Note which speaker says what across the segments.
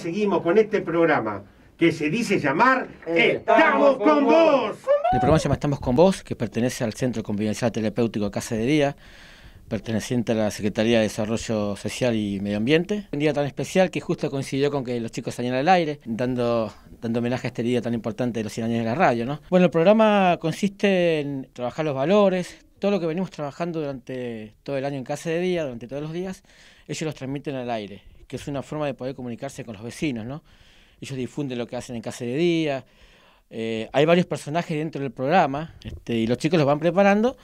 Speaker 1: Seguimos con este programa que se dice llamar Estamos con vos. El programa se llama Estamos con vos, que pertenece al Centro Convivencial Terapéutico Casa de Día, perteneciente a la Secretaría de Desarrollo Social y Medio Ambiente. Un día tan especial que justo coincidió con que los chicos salían al aire, dando, dando homenaje a este día tan importante de los 100 años de la radio. ¿no? Bueno, el programa consiste en trabajar los valores, todo lo que venimos trabajando durante todo el año en Casa de Día, durante todos los días, ellos los transmiten al aire que es una forma de poder comunicarse con los vecinos, ¿no? Ellos difunden lo que hacen en casa de día. Eh, hay varios personajes dentro del programa este, y los chicos los van preparando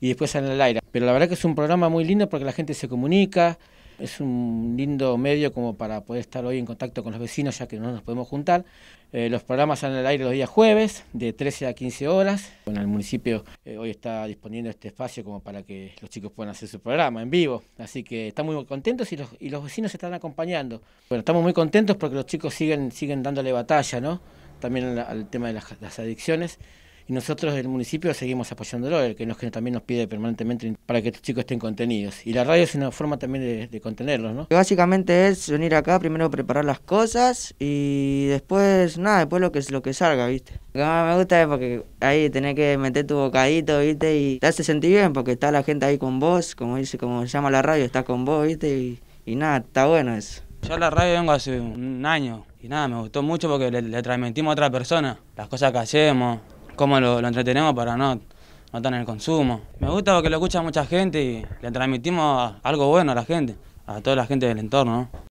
Speaker 1: y después salen al aire. Pero la verdad que es un programa muy lindo porque la gente se comunica, es un lindo medio como para poder estar hoy en contacto con los vecinos ya que no nos podemos juntar. Eh, los programas en el aire los días jueves de 13 a 15 horas. el municipio eh, hoy está disponiendo este espacio como para que los chicos puedan hacer su programa en vivo. Así que estamos muy contentos y los, y los vecinos se están acompañando. Bueno, estamos muy contentos porque los chicos siguen, siguen dándole batalla, ¿no? También al, tema de las adicciones y nosotros del municipio seguimos apoyándolo, el que, nos que también nos pide permanentemente para que estos chicos estén contenidos.
Speaker 2: Y la radio es una forma también de, contenerlos, ¿no? Básicamente es venir acá, primero preparar las cosas y después, nada, después lo que, lo que salga, ¿viste? Lo que más me gusta es porque ahí tenés que meter tu bocadito, ¿viste? Y te hace sentir bien porque está la gente ahí con vos, como dice, como se llama la radio, está con vos, ¿viste? Y, nada, está bueno eso.
Speaker 3: Yo a la radio vengo hace un año y nada, me gustó mucho porque le, le transmitimos a otra persona las cosas que hacemos, cómo lo, entretenemos para no, no el consumo. Me gusta porque lo escucha mucha gente y le transmitimos algo bueno a la gente, a toda la gente del entorno.